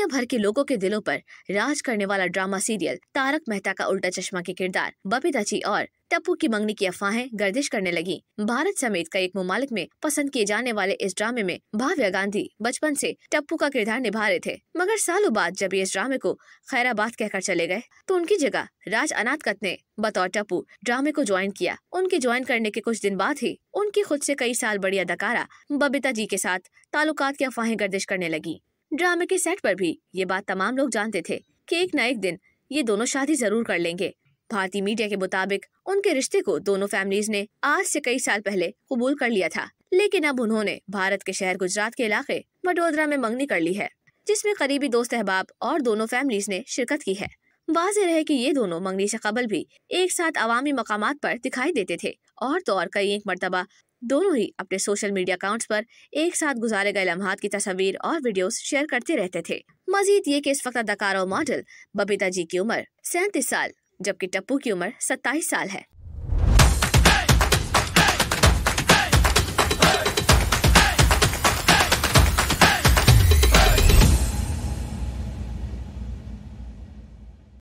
दुनिया भर के लोगों के दिलों पर राज करने वाला ड्रामा सीरियल तारक मेहता का उल्टा चश्मा के किरदार दची और टप्पू की मंगनी की अफवाहें गर्दिश करने लगी भारत समेत कई एक ममालिक में पसंद किए जाने वाले इस ड्रामे में भाव्या गांधी बचपन से टप्पू का किरदार निभा रहे थे मगर सालों बाद जब इस ड्रामे को खैराबाद कहकर चले गए तो उनकी जगह राज अनाथकत ने बतौर टप्पू ड्रामे को ज्वाइन किया उनके ज्वाइन करने के कुछ दिन बाद ही उनकी खुद से कई साल बड़ी अदाकारा बबीता जी के साथ ताल्लुकात की अफवाहें गर्दिश करने लगी ड्रामे के सेट पर भी ये बात तमाम लोग जानते थे कि एक न एक दिन ये दोनों शादी जरूर कर लेंगे भारतीय मीडिया के मुताबिक उनके रिश्ते को दोनों फैमिलीज ने आज से कई साल पहले कबूल कर लिया था लेकिन अब उन्होंने भारत के शहर गुजरात के इलाके वडोदरा में मंगनी कर ली है जिसमें करीबी दोस्त अहबाब और दोनों फैमिलीज ने शिरकत की है वाजह रहे कि ये दोनों मंगनी से कबल भी एक साथ अवामी मकाम पर दिखाई देते थे और तो और कई एक मरतबा दोनों ही अपने सोशल मीडिया अकाउंट्स पर एक साथ गुजारे गए लम्हात की तस्वीर और वीडियोस शेयर करते रहते थे मजीद ये कि इस वक्त अदाकार और मॉडल बबीता जी की उम्र सैंतीस साल जबकि टप्पू की उम्र सत्ताईस साल है